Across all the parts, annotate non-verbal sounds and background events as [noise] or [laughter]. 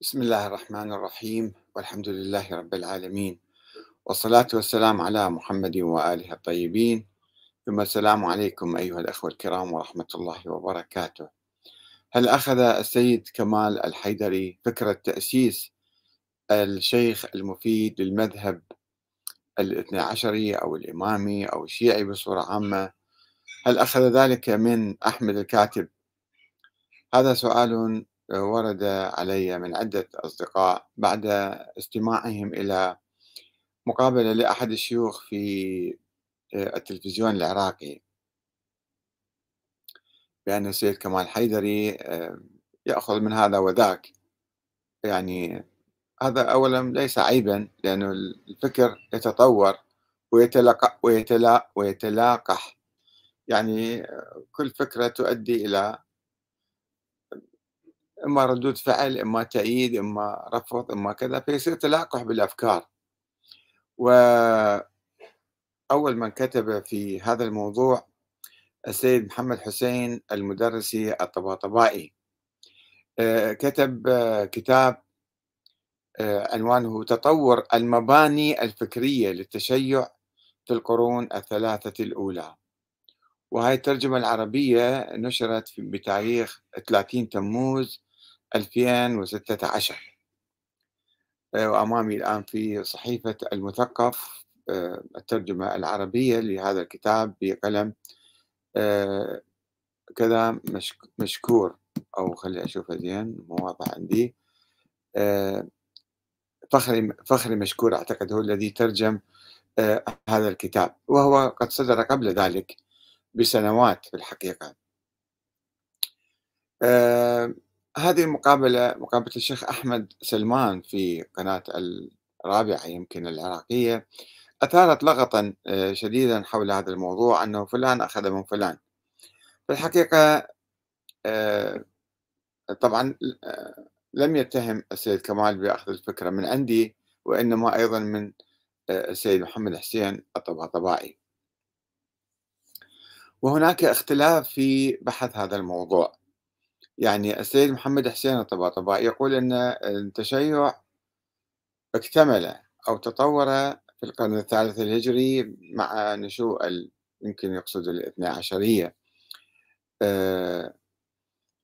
بسم الله الرحمن الرحيم والحمد لله رب العالمين والصلاة والسلام على محمد وآله الطيبين ثم السلام عليكم أيها الأخوة الكرام ورحمة الله وبركاته هل أخذ السيد كمال الحيدري فكرة تأسيس الشيخ المفيد للمذهب الاثنى عشري أو الإمامي أو الشيعي بصورة عامة هل أخذ ذلك من أحمد الكاتب هذا سؤال ورد علي من عدة أصدقاء بعد استماعهم إلى مقابلة لأحد الشيوخ في آه، التلفزيون العراقي بأن السيد كمال حيدري آه، يأخذ من هذا وذاك يعني هذا أولا ليس عيبا لأن الفكر يتطور ويتلقى ويتلا ويتلاقح يعني كل فكرة تؤدي إلى اما ردود فعل اما تأييد اما رفض اما كذا فيصير تلاقح بالافكار و اول من كتب في هذا الموضوع السيد محمد حسين المدرسي الطباطبائي آه، كتب آه، كتاب آه، عنوانه تطور المباني الفكرية للتشيع في القرون الثلاثة الأولى وهذه الترجمة العربية نشرت بتاريخ 30 تموز 2016 آه، وأمامي الآن في صحيفة المثقف آه، الترجمة العربية لهذا الكتاب بقلم آه، كذا مشكور أو خلي أشوفه زين مو واضح عندي فخري فخري مشكور أعتقد هو الذي ترجم هذا الكتاب وهو قد صدر قبل ذلك بسنوات في الحقيقة هذه المقابلة مقابلة الشيخ أحمد سلمان في قناة الرابعة يمكن العراقية أثارت لغطا آه، شديدا حول هذا الموضوع أنه فلان أخذ من فلان في الحقيقة آه، طبعا آه، لم يتهم السيد كمال بأخذ الفكرة من عندي وإنما أيضا من السيد محمد حسين الطباطبائي وهناك اختلاف في بحث هذا الموضوع يعني السيد محمد حسين الطباطبائي يقول أن التشيع اكتمل أو تطور في القرن الثالث الهجري مع نشوء يمكن يقصد الاثنى عشرية آه،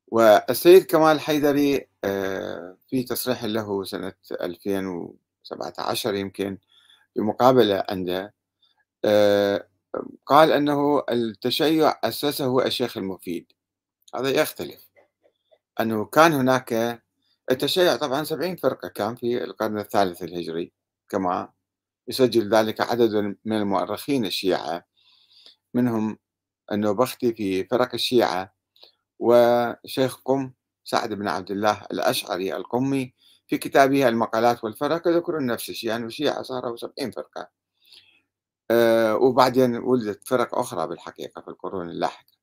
والسيد كمال حيدري آه، في تصريح له سنة 2017 يمكن في مقابلة عنده آه، قال أنه التشيع أسسه الشيخ المفيد هذا يختلف انه كان هناك التشيع طبعا 70 فرقه كان في القرن الثالث الهجري كما يسجل ذلك عدد من المؤرخين الشيعه منهم النوبختي في فرق الشيعه وشيخ قم سعد بن عبد الله الاشعري القمي في كتابه المقالات والفرق يذكرون نفس الشيء يعني الشيعة صاروا 70 فرقة أه وبعدين ولدت فرق أخرى بالحقيقة في القرون اللاحقة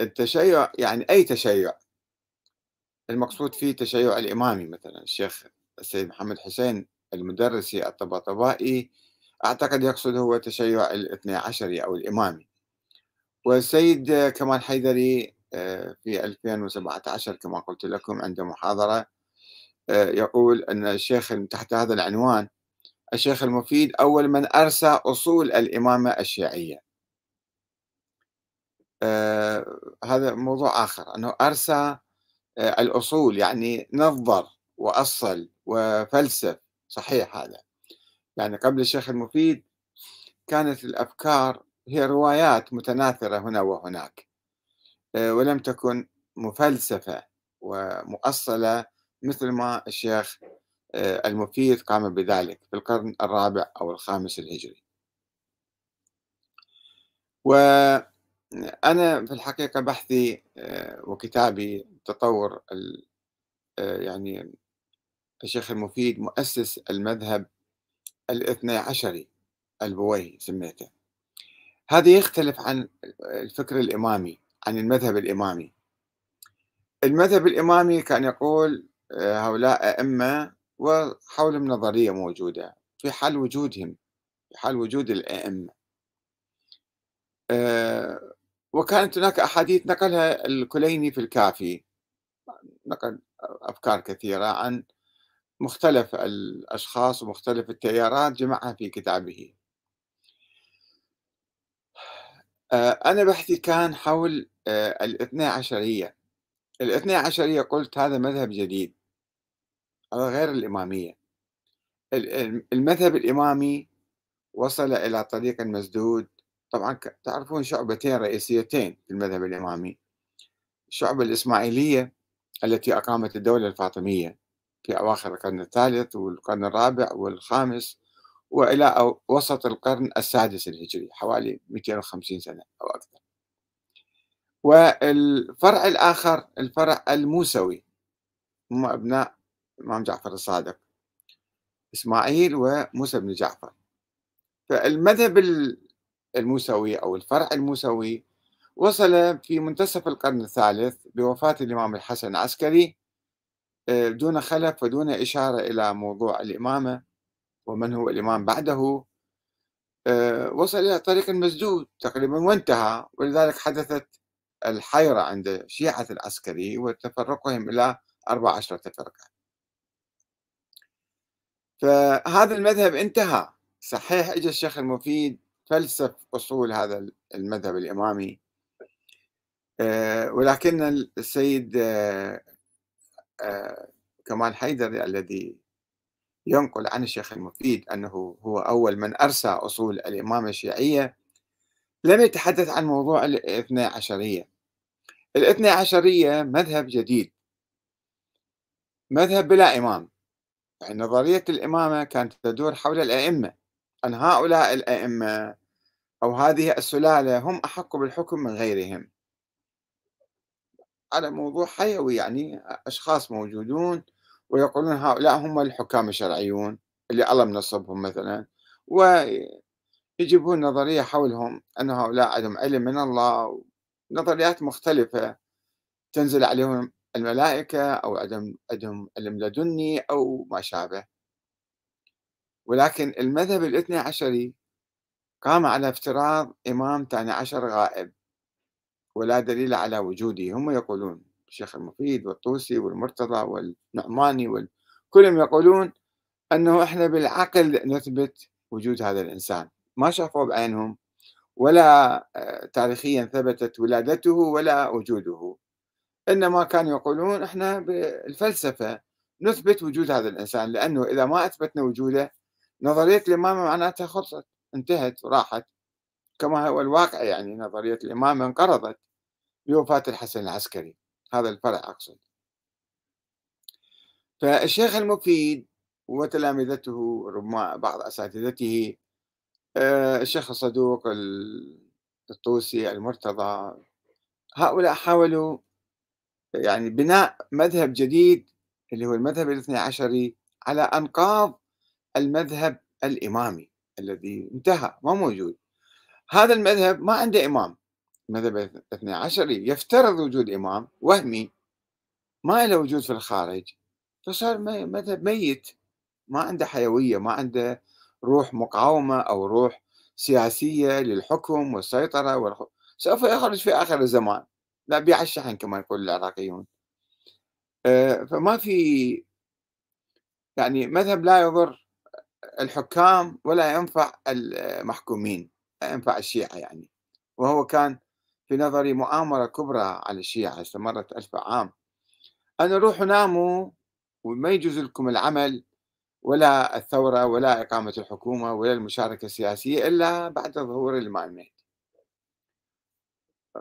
التشيع يعني أي تشيع المقصود فيه تشيع الإمامي مثلا الشيخ السيد محمد حسين المدرسي الطباطبائي أعتقد يقصد هو تشيع الاثنى عشري أو الإمامي والسيد كمال حيدري آه، في 2017 كما قلت لكم عند محاضرة آه، يقول أن الشيخ تحت هذا العنوان الشيخ المفيد أول من أرسى أصول الإمامة الشيعية آه، هذا موضوع آخر أنه أرسى آه، الأصول يعني نظر وأصل وفلسف صحيح هذا يعني قبل الشيخ المفيد كانت الأفكار هي روايات متناثرة هنا وهناك آه، ولم تكن مفلسفة ومؤصلة مثل ما الشيخ المفيد قام بذلك في القرن الرابع أو الخامس الهجري و أنا في الحقيقة بحثي آه، وكتابي تطور آه، يعني الشيخ المفيد مؤسس المذهب الاثنى عشري البويهي سميته هذا يختلف عن الفكر الإمامي عن المذهب الإمامي المذهب الإمامي كان يقول آه، هؤلاء أئمة وحولهم نظرية موجودة في حال وجودهم في حال وجود الأئمة وكانت هناك أحاديث نقلها الكليني في الكافي نقل أفكار كثيرة عن مختلف الأشخاص ومختلف التيارات جمعها في كتابه آه، أنا بحثي كان حول آه، الاثنى عشرية الاثنى عشرية قلت هذا مذهب جديد هذا غير الإمامية المذهب الإمامي وصل إلى طريق مسدود طبعا تعرفون شعبتين رئيسيتين في المذهب الإمامي الشعبة الإسماعيلية التي أقامت الدولة الفاطمية في أواخر القرن الثالث والقرن الرابع والخامس وإلى وسط القرن السادس الهجري حوالي 250 سنة أو أكثر والفرع الآخر الفرع الموسوي هم أبناء الإمام جعفر الصادق إسماعيل وموسى بن جعفر فالمذهب الموسوي أو الفرع الموسوي وصل في منتصف القرن الثالث بوفاة الإمام الحسن العسكري آه، دون خلف ودون إشارة إلى موضوع الإمامة ومن هو الإمام بعده آه، وصل إلى طريق مسدود تقريبا وانتهى ولذلك حدثت الحيرة عند شيعة العسكري وتفرقهم إلى 14 فرقة فهذا المذهب انتهى صحيح اجى الشيخ المفيد فلسف أصول هذا المذهب الإمامي آه، ولكن السيد آه، آه، كمال حيدر الذي ينقل عن الشيخ المفيد أنه هو أول من أرسى أصول الإمامة الشيعية لم يتحدث عن موضوع الاثنى عشرية الاثنى عشرية مذهب جديد مذهب بلا إمام يعني نظرية الإمامة كانت تدور حول الأئمة أن هؤلاء الأئمة أو هذه السلالة هم أحق بالحكم من غيرهم على موضوع حيوي يعني أشخاص موجودون ويقولون هؤلاء هم الحكام الشرعيون اللي الله منصبهم مثلا ويجيبون نظرية حولهم أن هؤلاء عندهم علم من الله نظريات مختلفة تنزل عليهم الملائكة أو عدم عندهم علم لدني أو ما شابه ولكن المذهب الاثني عشري قام على افتراض إمام ثاني عشر غائب ولا دليل على وجوده هم يقولون الشيخ المفيد والطوسي والمرتضى والنعماني وال... كلهم يقولون أنه إحنا بالعقل نثبت وجود هذا الإنسان ما شافوه بعينهم ولا آه، تاريخيا ثبتت ولادته ولا وجوده إنما كانوا يقولون إحنا بالفلسفة نثبت وجود هذا الإنسان لأنه إذا ما أثبتنا وجوده نظرية الإمامة معناتها خلصت انتهت وراحت كما هو الواقع يعني نظرية الإمامة انقرضت بوفاة الحسن العسكري هذا الفرع أقصد فالشيخ المفيد وتلامذته ربما بعض أساتذته آه، الشيخ الصدوق الطوسي المرتضى هؤلاء حاولوا يعني بناء مذهب جديد اللي هو المذهب الاثني عشري على أنقاض المذهب الإمامي الذي انتهى ما موجود هذا المذهب ما عنده إمام مذهب الاثنى عشري يفترض وجود إمام وهمي ما له وجود في الخارج فصار مذهب ميت ما عنده حيوية ما عنده روح مقاومة أو روح سياسية للحكم والسيطرة والخ... سوف يخرج في آخر الزمان لا بيع الشحن كما يقول العراقيون آه، فما في يعني مذهب لا يضر الحكام ولا ينفع المحكومين لا ينفع الشيعة يعني وهو كان في نظري مؤامرة كبرى على الشيعة استمرت ألف عام أنا روحوا ناموا وما يجوز لكم العمل ولا الثورة ولا إقامة الحكومة ولا المشاركة السياسية إلا بعد ظهور الإمام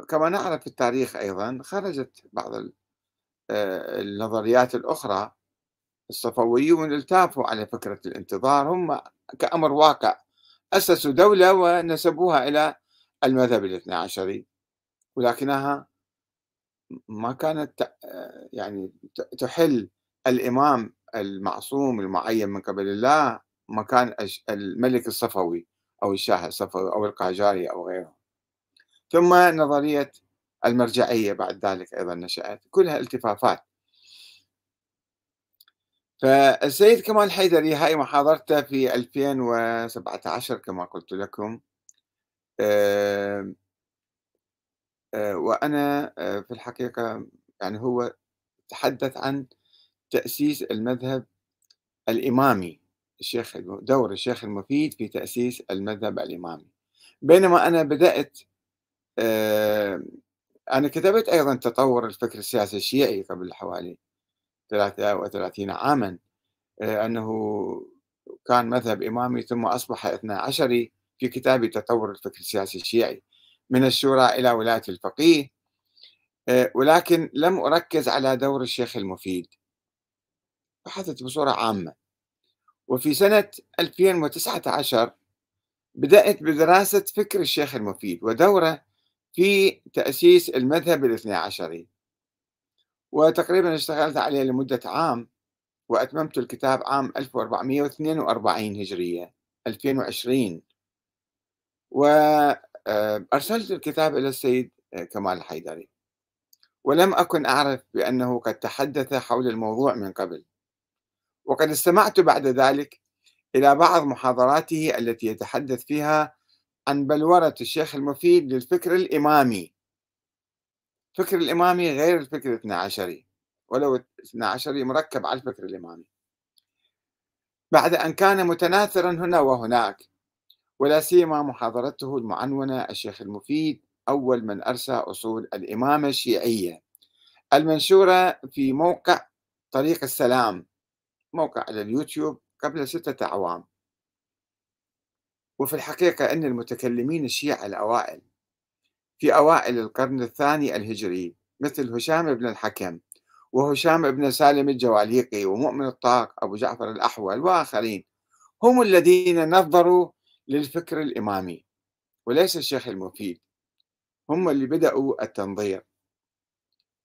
كما نعرف في التاريخ أيضا خرجت بعض آه، النظريات الأخرى الصفويون التافوا على فكرة الانتظار هم كأمر واقع أسسوا دولة ونسبوها إلى المذهب الاثنى عشري ولكنها ما كانت يعني تحل الإمام المعصوم المعين من قبل الله مكان الملك الصفوي أو الشاه الصفوي أو القاجاري أو غيره ثم نظرية المرجعية بعد ذلك أيضا نشأت كلها التفافات فالسيد كمال حيدري هاي محاضرته في 2017 كما قلت لكم آه، وأنا آه، في الحقيقة يعني هو تحدث عن تأسيس المذهب الإمامي الشيخ دور الشيخ المفيد في تأسيس المذهب الإمامي بينما أنا بدأت أنا كتبت أيضا تطور الفكر السياسي الشيعي قبل حوالي 33 عاما آه، أنه كان مذهب إمامي ثم أصبح اثنا عشري في كتاب تطور الفكر السياسي الشيعي من الشورى إلى ولاية الفقيه آه، ولكن لم أركز على دور الشيخ المفيد بحثت بصورة عامة وفي سنة 2019 بدأت بدراسة فكر الشيخ المفيد ودوره في تأسيس المذهب الاثنى عشري وتقريبا اشتغلت عليه لمدة عام وأتممت الكتاب عام 1442 هجرية 2020 وأرسلت الكتاب إلى السيد آه، كمال الحيدري ولم أكن أعرف بأنه قد تحدث حول الموضوع من قبل وقد استمعت بعد ذلك إلى بعض محاضراته التي يتحدث فيها عن بلورة الشيخ المفيد للفكر الإمامي فكر الإمامي غير الفكر الاثنى عشري ولو الاثنى عشري مركب على الفكر الإمامي بعد أن كان متناثرا هنا وهناك ولا سيما محاضرته المعنونة الشيخ المفيد أول من أرسى أصول الإمامة الشيعية المنشورة في موقع طريق السلام موقع على اليوتيوب قبل ستة أعوام وفي الحقيقة أن المتكلمين الشيعة الأوائل في أوائل القرن الثاني الهجري مثل هشام بن الحكم وهشام بن سالم الجواليقي ومؤمن الطاق أبو جعفر الأحول وآخرين هم الذين نظروا للفكر الإمامي وليس الشيخ المفيد هم اللي بدأوا التنظير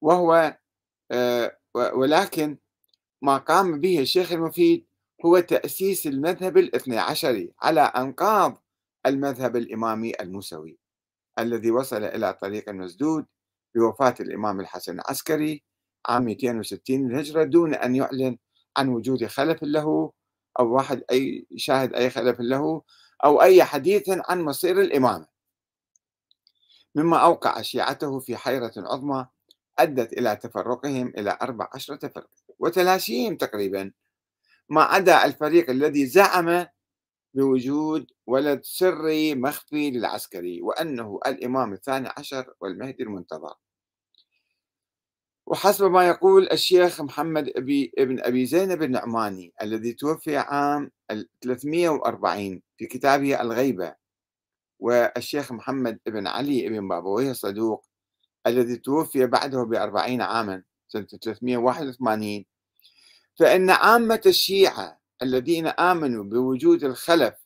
وهو آه، ولكن ما قام به الشيخ المفيد هو تأسيس المذهب الاثني عشري على أنقاض المذهب الإمامي الموسوي الذي وصل إلى طريق مسدود بوفاة الإمام الحسن العسكري عام 260 للهجرة دون أن يعلن عن وجود خلف له أو واحد أي شاهد أي خلف له أو أي حديث عن مصير الإمامة مما أوقع شيعته في حيرة عظمى أدت إلى تفرقهم إلى 14 فرقة وتلاشيهم تقريبا ما عدا الفريق الذي زعم بوجود ولد سري مخفي للعسكري وأنه الإمام الثاني عشر والمهدي المنتظر وحسب ما يقول الشيخ محمد أبي ابن أبي زينب النعماني الذي توفي عام 340 في كتابه الغيبة والشيخ محمد بن علي بن بابويه الصدوق الذي توفي بعده بأربعين عاما سنة 381 فإن عامة الشيعة الذين آمنوا بوجود الخلف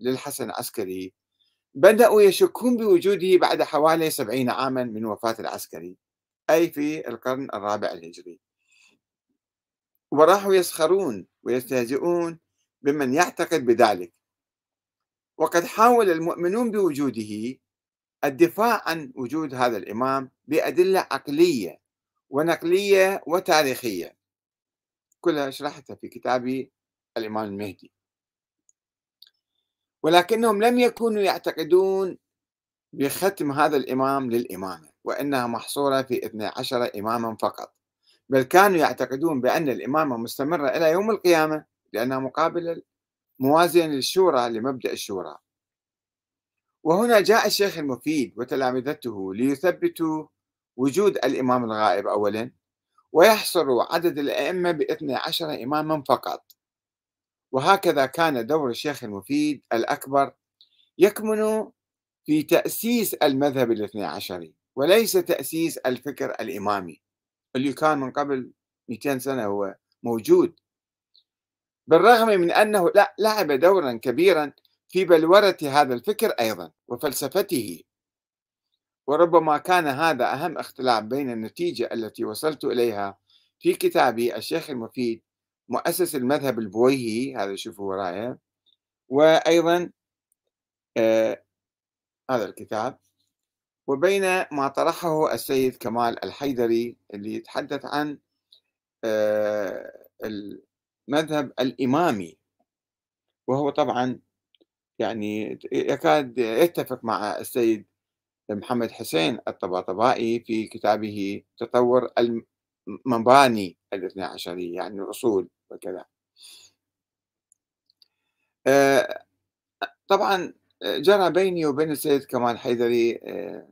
للحسن العسكري بدأوا يشكون بوجوده بعد حوالي سبعين عاما من وفاة العسكري أي في القرن الرابع الهجري وراحوا يسخرون ويستهزئون بمن يعتقد بذلك وقد حاول المؤمنون بوجوده الدفاع عن وجود هذا الإمام بأدلة عقلية ونقلية وتاريخية كلها شرحتها في كتابي الإمام المهدي ولكنهم لم يكونوا يعتقدون بختم هذا الإمام للإمامة وإنها محصورة في 12 إماما فقط بل كانوا يعتقدون بأن الإمامة مستمرة إلى يوم القيامة لأنها مقابلة موازية للشورى لمبدأ الشورى وهنا جاء الشيخ المفيد وتلامذته ليثبتوا وجود الإمام الغائب أولا ويحصر عدد الأئمة باثني عشر إماما فقط وهكذا كان دور الشيخ المفيد الأكبر يكمن في تأسيس المذهب الاثني عشري وليس تأسيس الفكر الإمامي اللي كان من قبل 200 سنة هو موجود بالرغم من أنه لعب دورا كبيرا في بلورة هذا الفكر أيضا وفلسفته وربما كان هذا أهم اختلاف بين النتيجة التي وصلت إليها في كتابي الشيخ المفيد مؤسس المذهب البويهي هذا شوفوا ورايا وأيضا آه هذا الكتاب وبين ما طرحه السيد كمال الحيدري اللي يتحدث عن آه المذهب الإمامي وهو طبعا يعني يكاد يتفق مع السيد محمد حسين الطباطبائي في كتابه تطور المباني الاثنى عشرية يعني الأصول وكذا آه، طبعا آه، جرى بيني وبين السيد كمال حيدري آه،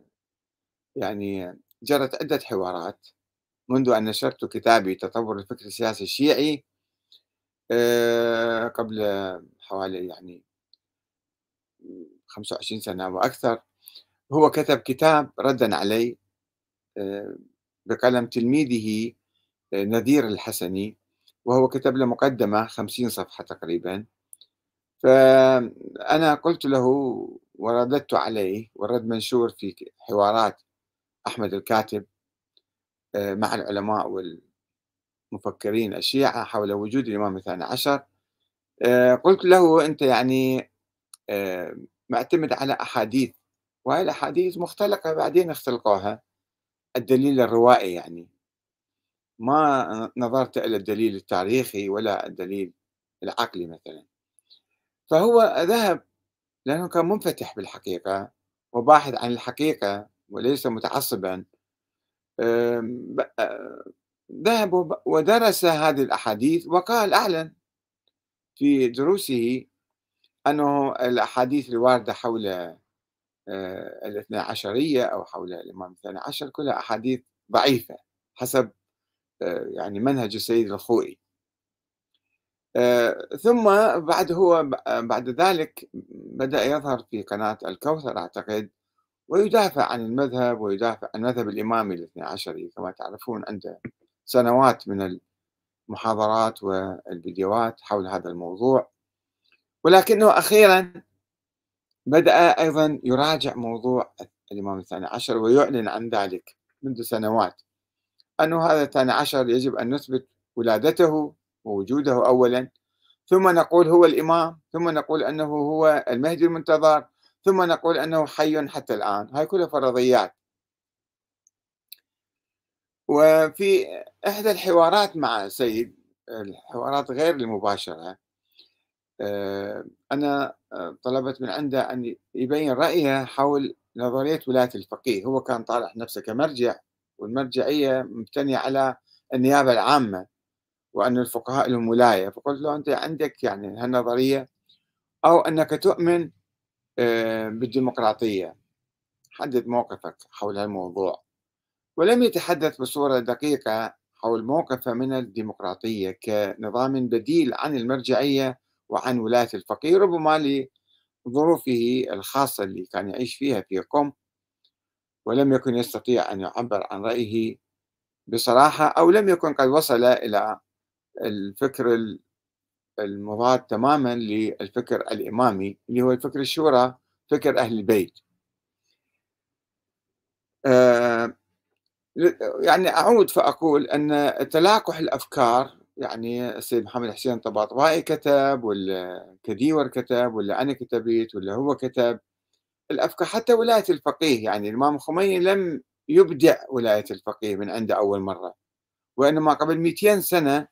يعني جرت عدة حوارات منذ أن نشرت كتابي تطور الفكر السياسي الشيعي قبل حوالي يعني 25 سنة وأكثر هو كتب كتاب ردا علي بقلم تلميذه نذير الحسني وهو كتب له مقدمة خمسين صفحة تقريبا فأنا قلت له ورددت عليه ورد منشور في حوارات أحمد الكاتب آه، مع العلماء والمفكرين الشيعة حول وجود الإمام الثاني عشر آه، قلت له أنت يعني آه، معتمد على أحاديث وهي الأحاديث مختلقة بعدين اختلقوها الدليل الروائي يعني ما نظرت إلى الدليل التاريخي ولا الدليل العقلي مثلا فهو ذهب لأنه كان منفتح بالحقيقة وباحث عن الحقيقة وليس متعصبا آه، ذهب ودرس هذه الأحاديث وقال أعلن في دروسه أنه الأحاديث الواردة حول آه، الاثنى عشرية أو حول الإمام الثاني عشر كلها أحاديث ضعيفة حسب آه، يعني منهج السيد الخوئي آه، ثم بعد هو بعد ذلك بدأ يظهر في قناة الكوثر أعتقد ويدافع عن المذهب ويدافع عن مذهب الإمامي الاثنى عشري كما تعرفون عنده سنوات من المحاضرات والفيديوهات حول هذا الموضوع ولكنه أخيرا بدأ أيضا يراجع موضوع الإمام الثاني عشر ويعلن عن ذلك منذ سنوات أنه هذا الثاني عشر يجب أن نثبت ولادته ووجوده أولا ثم نقول هو الإمام ثم نقول أنه هو المهدي المنتظر ثم نقول أنه حي حتى الآن هاي كلها فرضيات وفي إحدى الحوارات مع سيد الحوارات غير المباشرة آه، أنا آه، طلبت من عنده أن يبين رأيه حول نظرية ولاية الفقيه هو كان طالع نفسه كمرجع والمرجعيه مبتنيه على النيابه العامه وان الفقهاء لهم ولايه فقلت له انت عندك يعني هالنظريه او انك تؤمن آه، بالديمقراطيه حدد موقفك حول هالموضوع ولم يتحدث بصوره دقيقه حول موقفه من الديمقراطيه كنظام بديل عن المرجعيه وعن ولايه الفقيه ربما لظروفه الخاصه اللي كان يعيش فيها في قم ولم يكن يستطيع أن يعبر عن رأيه بصراحة أو لم يكن قد وصل إلى الفكر المضاد تماما للفكر الإمامي اللي هو الفكر الشورى فكر أهل البيت آه، يعني أعود فأقول أن تلاقح الأفكار يعني السيد محمد حسين طباطبائي كتب ولا كديور كتب ولا أنا كتبت ولا هو كتب الافكار حتى ولايه الفقيه يعني الامام الخميني لم يبدع ولايه الفقيه من عنده اول مره وانما قبل 200 سنه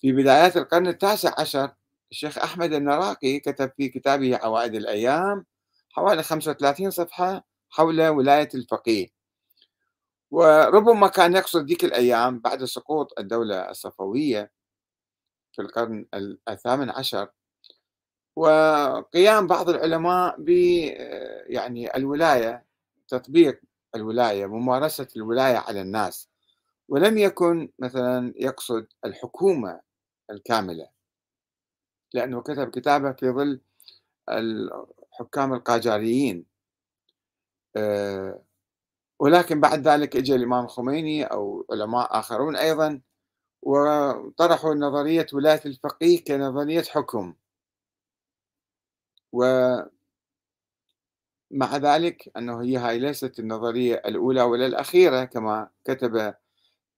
في بدايات القرن التاسع عشر الشيخ احمد النراقي كتب في كتابه عوائد الايام حوالي 35 صفحه حول ولايه الفقيه وربما كان يقصد ذيك الايام بعد سقوط الدوله الصفويه في القرن الثامن عشر وقيام بعض العلماء ب يعني الولايه تطبيق الولايه ممارسه الولايه على الناس ولم يكن مثلا يقصد الحكومه الكامله لانه كتب كتابه في ظل الحكام القاجاريين آه، ولكن بعد ذلك اجى الامام الخميني او علماء اخرون ايضا وطرحوا نظريه ولايه الفقيه كنظريه حكم ومع ذلك أنه هي هاي ليست النظرية الأولى ولا الأخيرة كما كتب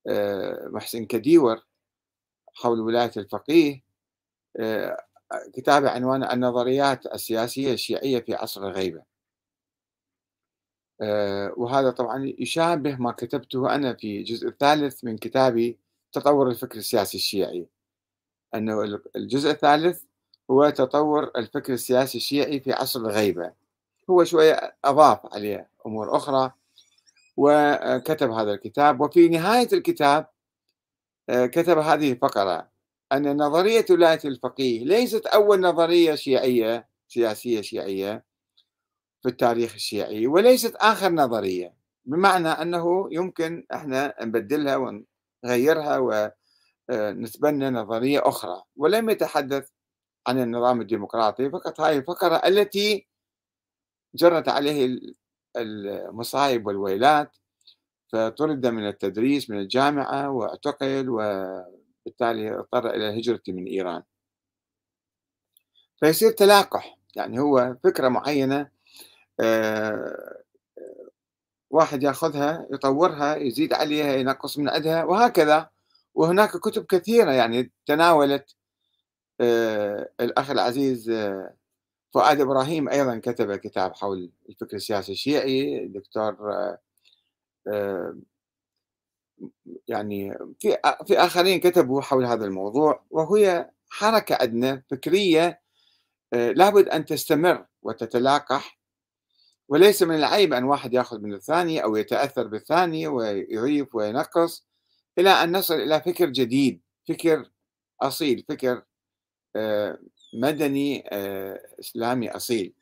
آه، محسن كديور حول ولاية الفقيه آه، كتاب عنوان النظريات السياسية الشيعية في عصر الغيبة آه، وهذا طبعا يشابه ما كتبته أنا في الجزء الثالث من كتابي تطور الفكر السياسي الشيعي أنه الجزء الثالث هو تطور الفكر السياسي الشيعي في عصر الغيبة هو شوية أضاف عليه أمور أخرى وكتب هذا الكتاب وفي نهاية الكتاب آه، كتب هذه الفقرة أن نظرية ولاية الفقيه ليست أول نظرية شيعية سياسية شيعية في التاريخ الشيعي وليست آخر نظرية بمعنى أنه يمكن إحنا نبدلها ونغيرها ونتبنى آه، نظرية أخرى ولم يتحدث عن النظام الديمقراطي فقط هاي الفقرة التي جرت عليه المصايب والويلات فطرد من التدريس من الجامعة واعتقل وبالتالي اضطر إلى الهجرة من إيران فيصير تلاقح يعني هو فكرة معينة آه، واحد ياخذها يطورها يزيد عليها ينقص من أدها وهكذا وهناك كتب كثيرة يعني تناولت آه، الأخ العزيز آه، فؤاد إبراهيم أيضا كتب كتاب حول الفكر السياسي الشيعي الدكتور آه، يعني في في آخرين كتبوا حول هذا الموضوع وهي حركة ادنى فكرية لابد أن تستمر وتتلاقح وليس من العيب أن واحد يأخذ من الثاني أو يتأثر بالثاني ويضيف وينقص إلى أن نصل إلى فكر جديد فكر أصيل فكر آه، مدني آه، إسلامي أصيل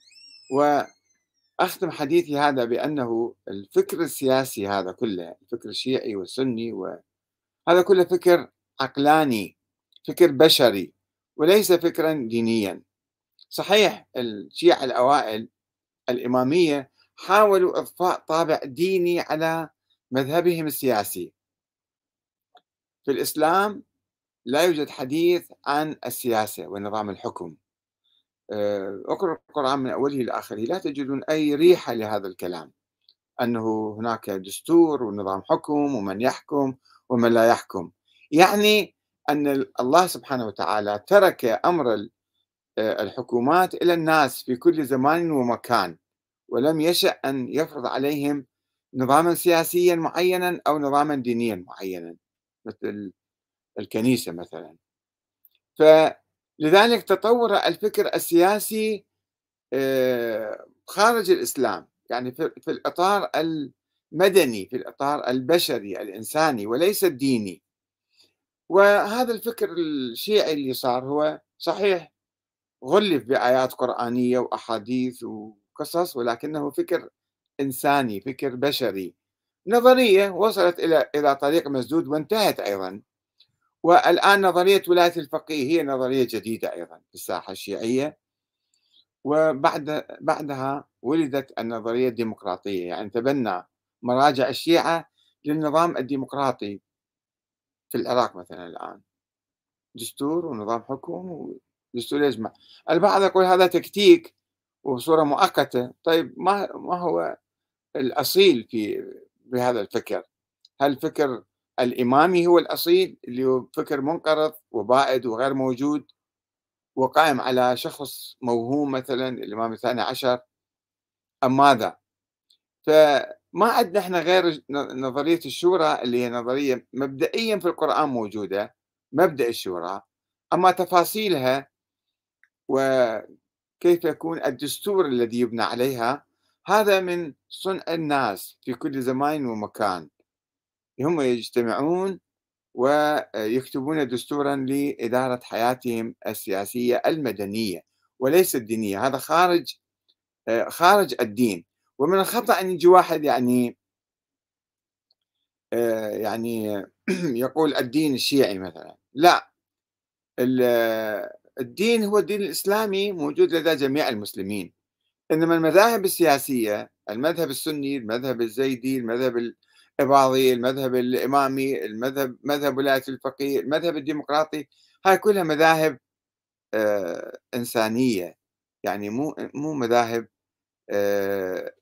وأختم حديثي هذا بأنه الفكر السياسي هذا كله الفكر الشيعي والسني هذا كله فكر عقلاني فكر بشري وليس فكرا دينيا صحيح الشيعة الأوائل الإمامية حاولوا إضفاء طابع ديني على مذهبهم السياسي في الإسلام لا يوجد حديث عن السياسة ونظام الحكم آه، اقرأ القرآن من أوله إلى آخره لا تجدون أي ريحة لهذا الكلام أنه هناك دستور ونظام حكم ومن يحكم ومن لا يحكم يعني أن الله سبحانه وتعالى ترك أمر آه، الحكومات إلى الناس في كل زمان ومكان ولم يشأ أن يفرض عليهم نظاما سياسيا معينا أو نظاما دينيا معينا مثل الكنيسة مثلا فلذلك تطور الفكر السياسي آه، خارج الإسلام يعني في الإطار المدني في الإطار البشري الإنساني وليس الديني وهذا الفكر الشيعي اللي صار هو صحيح غلف بآيات قرآنية وأحاديث وقصص ولكنه فكر إنساني فكر بشري نظرية وصلت إلى إلى طريق مسدود وانتهت أيضا والآن نظرية ولاية الفقيه هي نظرية جديدة أيضا في الساحة الشيعية وبعد بعدها ولدت النظرية الديمقراطية يعني تبنى مراجع الشيعة للنظام الديمقراطي في العراق مثلا الآن دستور ونظام حكم ودستور يجمع البعض يقول هذا تكتيك وبصورة مؤقتة طيب ما ما هو الأصيل في بهذا الفكر هل فكر الإمامي هو الأصيل اللي هو فكر منقرض وبائد وغير موجود وقائم على شخص موهوم مثلا الإمام الثاني عشر أم ماذا فما عندنا احنا غير نظرية الشورى اللي هي نظرية مبدئيا في القرآن موجودة مبدأ الشورى أما تفاصيلها وكيف يكون الدستور الذي يبنى عليها هذا من صنع الناس في كل زمان ومكان هم يجتمعون ويكتبون دستورا لإدارة حياتهم السياسية المدنية وليس الدينية هذا خارج خارج الدين ومن الخطأ أن يجي واحد يعني يعني [clears throat] يقول الدين الشيعي مثلا لا الدين هو الدين الإسلامي موجود لدى جميع المسلمين إنما المذاهب السياسية المذهب السني المذهب الزيدي المذهب الرياضي المذهب الإمامي المذهب مذهب ولاية الفقيه المذهب الديمقراطي هاي كلها مذاهب آه إنسانية يعني مو مو مذاهب آه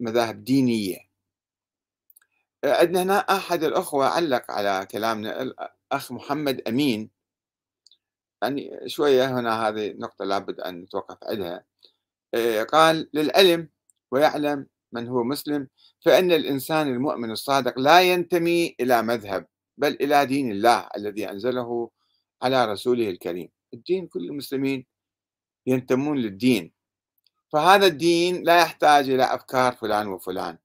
مذاهب دينية عندنا هنا أحد الأخوة علق على كلامنا الأخ محمد أمين يعني شوية هنا هذه نقطة لابد أن نتوقف عندها آه، قال للعلم ويعلم من هو مسلم فإن الإنسان المؤمن الصادق لا ينتمي إلى مذهب بل إلى دين الله الذي أنزله على رسوله الكريم الدين كل المسلمين ينتمون للدين فهذا الدين لا يحتاج إلى أفكار فلان وفلان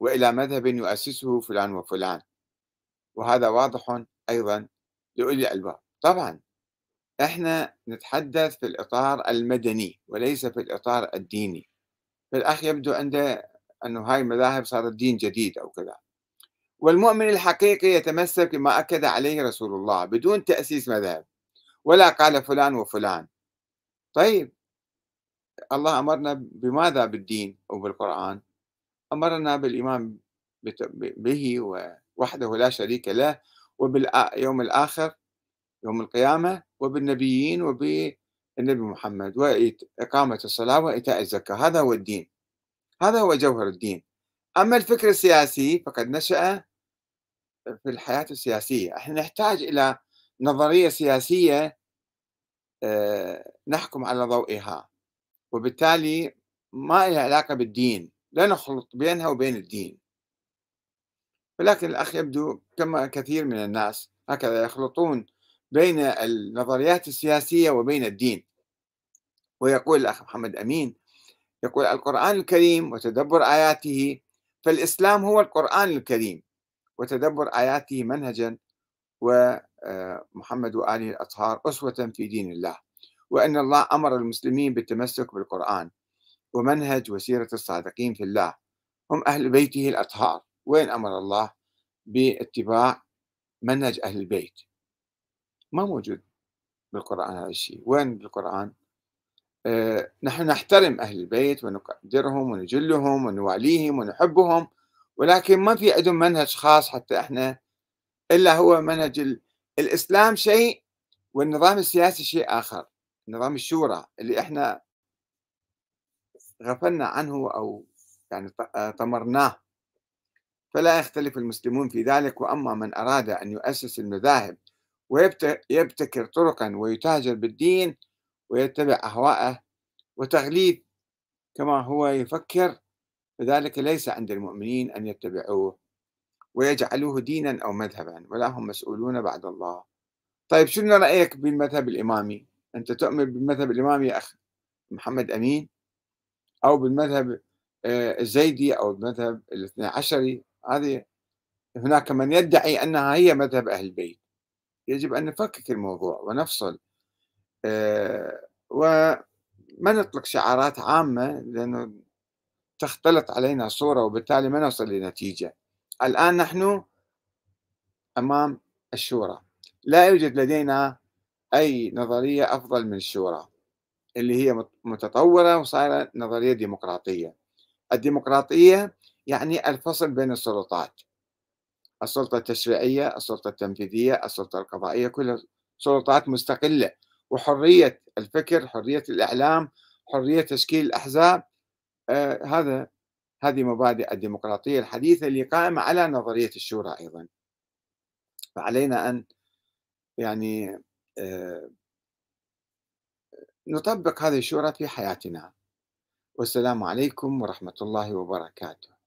وإلى مذهب يؤسسه فلان وفلان وهذا واضح أيضا لأولي الألباب طبعا احنا نتحدث في الإطار المدني وليس في الإطار الديني فالأخ يبدو عنده أنه هاي المذاهب صارت دين جديد أو كذا والمؤمن الحقيقي يتمسك بما أكد عليه رسول الله بدون تأسيس مذهب ولا قال فلان وفلان طيب الله أمرنا بماذا بالدين أو بالقرآن أمرنا بالإيمان به وحده لا شريك له وباليوم الآخر يوم القيامة وبالنبيين وبالنبي محمد وإقامة الصلاة وإيتاء الزكاة هذا هو الدين هذا هو جوهر الدين أما الفكر السياسي فقد نشأ في الحياة السياسية احنا نحتاج إلى نظرية سياسية آه، نحكم على ضوئها وبالتالي ما لها علاقة بالدين لا نخلط بينها وبين الدين ولكن الأخ يبدو كما كثير من الناس هكذا يخلطون بين النظريات السياسية وبين الدين ويقول الأخ محمد أمين يقول القرآن الكريم وتدبر آياته فالإسلام هو القرآن الكريم وتدبر آياته منهجا ومحمد آه، وآله الأطهار أسوة في دين الله وأن الله أمر المسلمين بالتمسك بالقرآن ومنهج وسيرة الصادقين في الله هم أهل بيته الأطهار وين أمر الله باتباع منهج أهل البيت ما موجود بالقرآن هذا الشيء وين بالقرآن آه، نحن نحترم أهل البيت ونقدرهم ونجلهم ونواليهم ونحبهم ولكن ما في عندهم منهج خاص حتى احنا الا هو منهج الاسلام شيء والنظام السياسي شيء اخر نظام الشورى اللي احنا غفلنا عنه او يعني آه، طمرناه فلا يختلف المسلمون في ذلك واما من اراد ان يؤسس المذاهب ويبتكر طرقا ويتاجر بالدين ويتبع أهواءه وتغليب كما هو يفكر فذلك ليس عند المؤمنين أن يتبعوه ويجعلوه دينا أو مذهبا ولا هم مسؤولون بعد الله طيب شنو رأيك بالمذهب الإمامي أنت تؤمن بالمذهب الإمامي يا أخ محمد أمين أو بالمذهب آه، الزيدي أو المذهب الاثنى عشري هذه هناك من يدعي أنها هي مذهب أهل البيت يجب أن نفكك الموضوع ونفصل آه، وما نطلق شعارات عامة لأنه تختلط علينا صورة وبالتالي ما نصل لنتيجة الآن نحن أمام الشورى لا يوجد لدينا أي نظرية أفضل من الشورى اللي هي متطورة وصايرة نظرية ديمقراطية الديمقراطية يعني الفصل بين السلطات السلطة التشريعية السلطة التنفيذية السلطة القضائية كلها سلطات مستقلة وحريه الفكر حريه الاعلام حريه تشكيل الاحزاب آه، هذا هذه مبادئ الديمقراطيه الحديثه اللي قائمه على نظريه الشورى ايضا فعلينا ان يعني آه، نطبق هذه الشورى في حياتنا والسلام عليكم ورحمه الله وبركاته